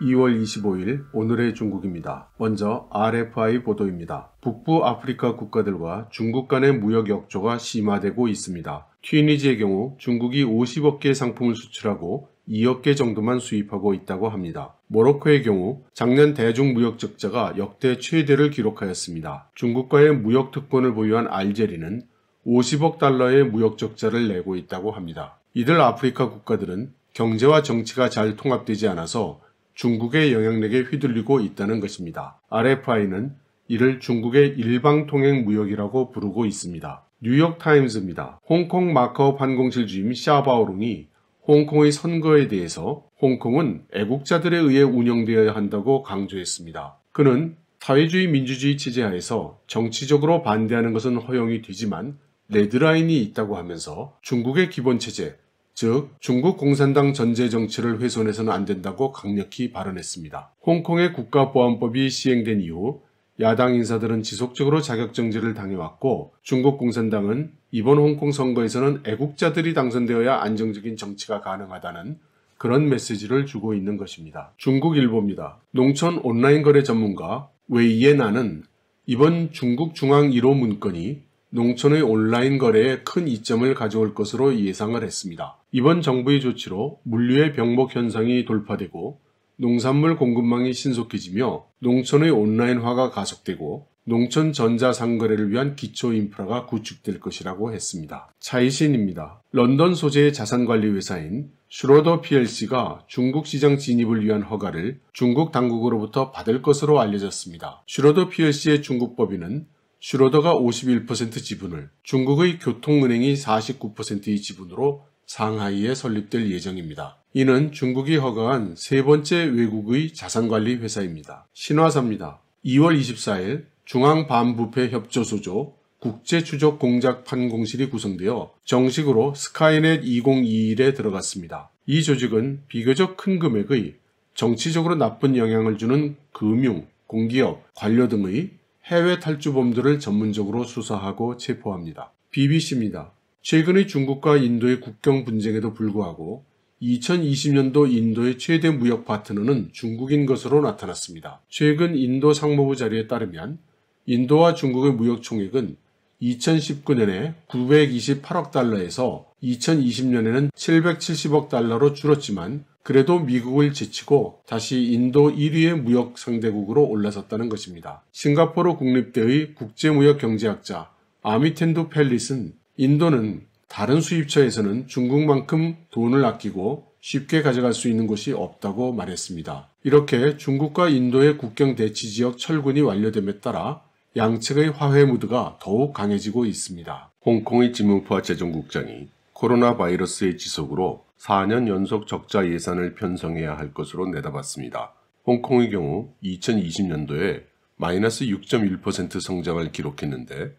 2월 25일 오늘의 중국입니다. 먼저 RFI 보도입니다. 북부 아프리카 국가들과 중국 간의 무역 역조가 심화되고 있습니다. 튀니지의 경우 중국이 50억 개의 상품을 수출하고 2억 개 정도만 수입하고 있다고 합니다. 모로코의 경우 작년 대중무역 적자가 역대 최대를 기록하였습니다. 중국과의 무역 특권을 보유한 알제리는 50억 달러의 무역 적자를 내고 있다고 합니다. 이들 아프리카 국가들은 경제와 정치가 잘 통합되지 않아서 중국의 영향력에 휘둘리고 있다는 것입니다. RFI는 이를 중국의 일방통행 무역이라고 부르고 있습니다. 뉴욕타임즈입니다. 홍콩 마카오 판공실 주임 샤바오룽이 홍콩의 선거에 대해서 홍콩은 애국자들에 의해 운영되어야 한다고 강조했습니다. 그는 사회주의 민주주의 체제하에서 정치적으로 반대하는 것은 허용이 되지만 레드라인이 있다고 하면서 중국의 기본체제, 즉 중국 공산당 전제 정치를 훼손해서는 안 된다고 강력히 발언했습니다. 홍콩의 국가보안법이 시행된 이후 야당 인사들은 지속적으로 자격정지를 당해왔고 중국 공산당은 이번 홍콩 선거에서는 애국자들이 당선되어야 안정적인 정치가 가능하다는 그런 메시지를 주고 있는 것입니다. 중국 일보입니다. 농촌 온라인 거래 전문가 웨이의 나는 이번 중국 중앙 1호 문건이 농촌의 온라인 거래에 큰 이점을 가져올 것으로 예상을 했습니다. 이번 정부의 조치로 물류의 병목 현상이 돌파되고 농산물 공급망이 신속해지며 농촌의 온라인화가 가속되고 농촌 전자상거래를 위한 기초 인프라가 구축될 것이라고 했습니다. 차이신입니다. 런던 소재의 자산관리 회사인 슈로더 PLC가 중국 시장 진입을 위한 허가를 중국 당국으로부터 받을 것으로 알려졌습니다. 슈로더 PLC의 중국 법인은 슈로더가 51% 지분을 중국의 교통은행이 49%의 지분으로 상하이에 설립될 예정입니다. 이는 중국이 허가한 세 번째 외국의 자산관리 회사입니다. 신화사입니다. 2월 24일 중앙반부패협조소조 국제추적공작판공실이 구성되어 정식으로 스카이넷 2021에 들어갔습니다. 이 조직은 비교적 큰 금액의 정치적으로 나쁜 영향을 주는 금융, 공기업, 관료 등의 해외 탈주범들을 전문적으로 수사하고 체포합니다. BBC입니다. 최근의 중국과 인도의 국경 분쟁에도 불구하고 2020년도 인도의 최대 무역 파트너는 중국인 것으로 나타났습니다. 최근 인도 상무부 자료에 따르면 인도와 중국의 무역 총액은 2019년에 928억 달러에서 2020년에는 770억 달러로 줄었지만 그래도 미국을 제치고 다시 인도 1위의 무역 상대국으로 올라섰다는 것입니다. 싱가포르 국립대의 국제무역경제학자 아미텐도 펠릿은 인도는 다른 수입처에서는 중국만큼 돈을 아끼고 쉽게 가져갈 수 있는 곳이 없다고 말했습니다. 이렇게 중국과 인도의 국경 대치 지역 철군이 완료됨에 따라 양측의 화해 무드가 더욱 강해지고 있습니다. 홍콩의 지문파 재정국장이 코로나 바이러스의 지속으로 4년 연속 적자 예산을 편성해야 할 것으로 내다봤습니다. 홍콩의 경우 2020년도에 마이너스 6.1% 성장을 기록했는데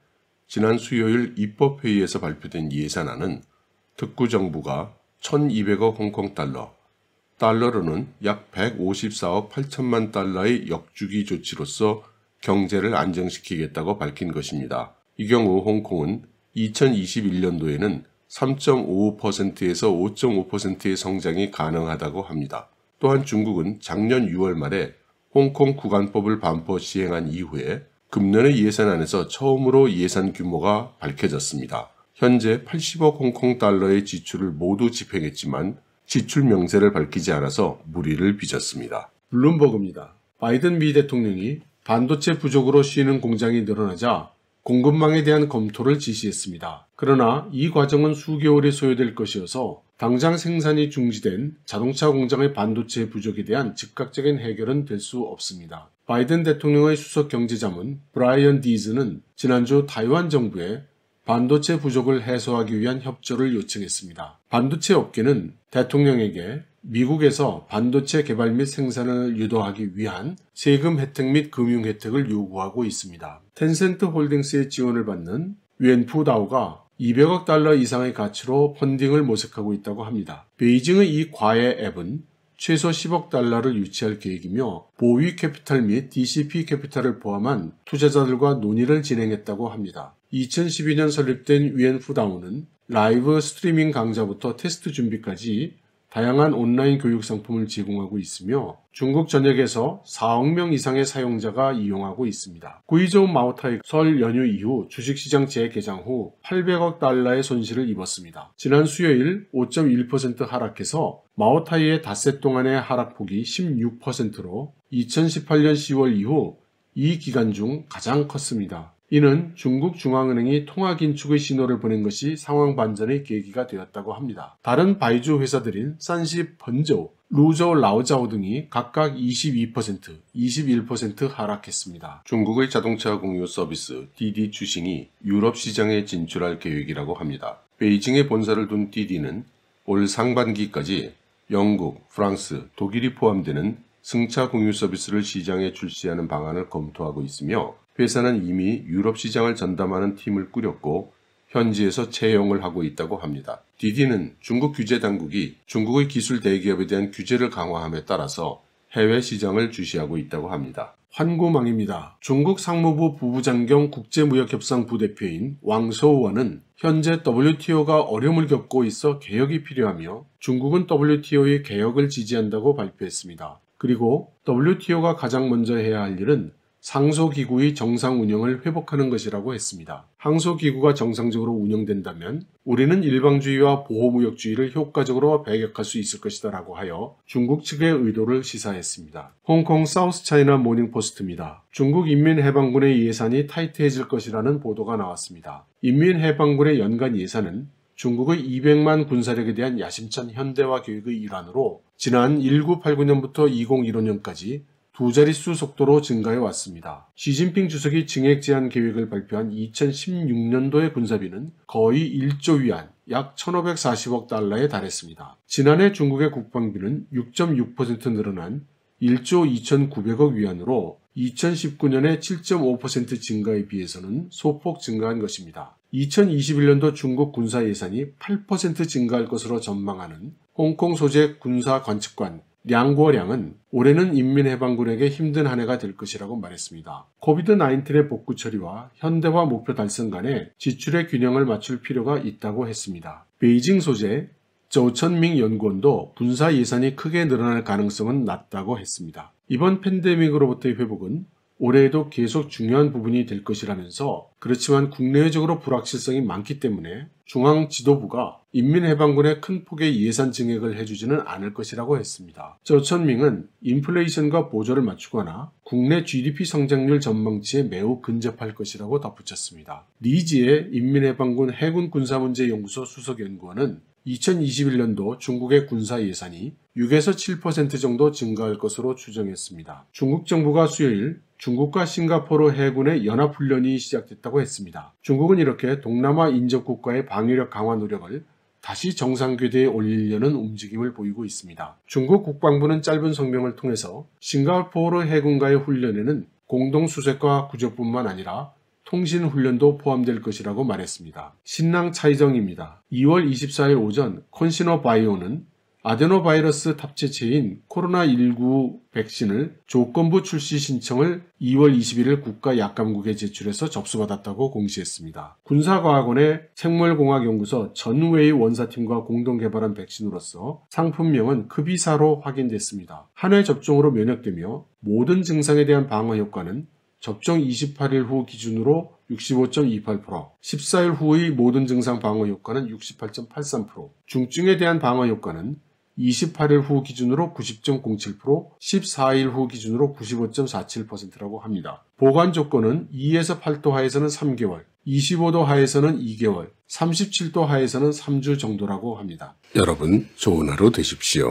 지난 수요일 입법회의에서 발표된 예산안은 특구 정부가 1,200억 홍콩 달러, 달러로는 약 154억 8천만 달러의 역주기 조치로서 경제를 안정시키겠다고 밝힌 것입니다. 이 경우 홍콩은 2021년도에는 3.55%에서 5.5%의 성장이 가능하다고 합니다. 또한 중국은 작년 6월 말에 홍콩 구간법을 반포 시행한 이후에 금년의 예산안에서 처음으로 예산 규모가 밝혀졌습니다. 현재 80억 홍콩 달러의 지출을 모두 집행했지만 지출 명세를 밝히지 않아서 무리를 빚었습니다. 블룸버그입니다. 바이든 미 대통령이 반도체 부족으로 쉬는 공장이 늘어나자 공급망에 대한 검토를 지시했습니다. 그러나 이 과정은 수개월이 소요될 것이어서 당장 생산이 중지된 자동차 공장의 반도체 부족에 대한 즉각적인 해결은 될 수 없습니다. 바이든 대통령의 수석 경제자문 브라이언 디즈는 지난주 타이완 정부에 반도체 부족을 해소하기 위한 협조를 요청했습니다. 반도체 업계는 대통령에게 미국에서 반도체 개발 및 생산을 유도하기 위한 세금 혜택 및 금융 혜택을 요구하고 있습니다. 텐센트 홀딩스의 지원을 받는 웬푸다오가 200억 달러 이상의 가치로 펀딩을 모색하고 있다고 합니다. 베이징의 이 과외 앱은 최소 10억 달러를 유치할 계획이며 보위 캐피탈 및 DCP 캐피탈을 포함한 투자자들과 논의를 진행했다고 합니다. 2012년 설립된 위엔푸다오는 라이브 스트리밍 강좌부터 테스트 준비까지 다양한 온라인 교육 상품을 제공하고 있으며 중국 전역에서 4억 명 이상의 사용자가 이용하고 있습니다. 구이조 마오타이 설 연휴 이후 주식시장 재개장 후 800억 달러의 손실을 입었습니다. 지난 수요일 5.1% 하락해서 마오타이의 닷새 동안의 하락폭이 16%로 2018년 10월 이후 이 기간 중 가장 컸습니다. 이는 중국 중앙은행이 통화 긴축의 신호를 보낸 것이 상황 반전의 계기가 되었다고 합니다. 다른 바이주 회사들인 산시 번저우, 루저우 라오자오 등이 각각 22%, 21% 하락했습니다. 중국의 자동차 공유 서비스 디디 주싱이 유럽 시장에 진출할 계획이라고 합니다. 베이징에 본사를 둔 디디는 올 상반기까지 영국, 프랑스, 독일이 포함되는 승차 공유 서비스를 시장에 출시하는 방안을 검토하고 있으며 회사는 이미 유럽 시장을 전담하는 팀을 꾸렸고 현지에서 채용을 하고 있다고 합니다. 디디는 중국 규제 당국이 중국의 기술 대기업에 대한 규제를 강화함에 따라서 해외 시장을 주시하고 있다고 합니다. 환구망입니다. 중국 상무부 부부장경 국제무역협상 부대표인 왕소우원은 현재 WTO가 어려움을 겪고 있어 개혁이 필요하며 중국은 WTO의 개혁을 지지한다고 발표했습니다. 그리고 WTO가 가장 먼저 해야 할 일은 상소기구의 정상 운영을 회복하는 것이라고 했습니다. 항소기구가 정상적으로 운영된다면 우리는 일방주의와 보호무역주의를 효과적으로 배격할 수 있을 것이다 라고 하여 중국 측의 의도를 시사했습니다. 홍콩 사우스차이나 모닝포스트입니다. 중국 인민해방군의 예산이 타이트해질 것이라는 보도가 나왔습니다. 인민해방군의 연간 예산은 중국의 200만 군사력에 대한 야심찬 현대화 교육의 일환으로 지난 1989년부터 2015년까지 두 자릿수 속도로 증가해 왔습니다. 시진핑 주석이 증액 제한 계획을 발표한 2016년도의 군사비는 거의 1조 위안, 약 1,540억 달러에 달했습니다. 지난해 중국의 국방비는 6.6% 늘어난 1조 2,900억 위안으로 2019년의 7.5% 증가에 비해서는 소폭 증가한 것입니다. 2021년도 중국 군사 예산이 8% 증가할 것으로 전망하는 홍콩 소재 군사 관측관 량고량은 올해는 인민해방군에게 힘든 한 해가 될 것이라고 말했습니다. 코비드-19의 복구 처리와 현대화 목표 달성 간의 지출의 균형을 맞출 필요가 있다고 했습니다. 베이징 소재 저천밍 연구원도 분사 예산이 크게 늘어날 가능성은 낮다고 했습니다. 이번 팬데믹으로부터의 회복은 올해에도 계속 중요한 부분이 될 것이라면서 그렇지만 국내외적으로 불확실성이 많기 때문에 중앙 지도부가 인민해방군에 큰 폭의 예산 증액을 해주지는 않을 것이라고 했습니다. 저천밍은 인플레이션과 보조를 맞추거나 국내 GDP 성장률 전망치에 매우 근접할 것이라고 덧붙였습니다. 리지의 인민해방군 해군 군사문제연구소 수석연구원은 2021년도 중국의 군사 예산이 6에서 7% 정도 증가할 것으로 추정했습니다. 중국 정부가 수요일 중국과 싱가포르 해군의 연합훈련이 시작됐다고 했습니다. 중국은 이렇게 동남아 인접국가의 방위력 강화 노력을 다시 정상궤도에 올리려는 움직임을 보이고 있습니다. 중국 국방부는 짧은 성명을 통해서 싱가포르 해군과의 훈련에는 공동수색과 구조뿐만 아니라 통신훈련도 포함될 것이라고 말했습니다. 신랑 차이정입니다. 2월 24일 오전 컨시노 바이오는 아데노바이러스 탑재체인 코로나19 백신을 조건부 출시 신청을 2월 21일 국가약감국에 제출해서 접수받았다고 공시했습니다. 군사과학원의 생물공학연구소 전웨이 원사팀과 공동 개발한 백신으로서 상품명은 급이사로 확인됐습니다. 한해 접종으로 면역되며 모든 증상에 대한 방어 효과는 접종 28일 후 기준으로 65.28%, 14일 후의 모든 증상 방어 효과는 68.83%, 중증에 대한 방어 효과는 28일 후 기준으로 90.07%, 14일 후 기준으로 95.47%라고 합니다. 보관 조건은 2에서 8도 하에서는 3개월, 25도 하에서는 2개월, 37도 하에서는 3주 정도라고 합니다. 여러분 좋은 하루 되십시오.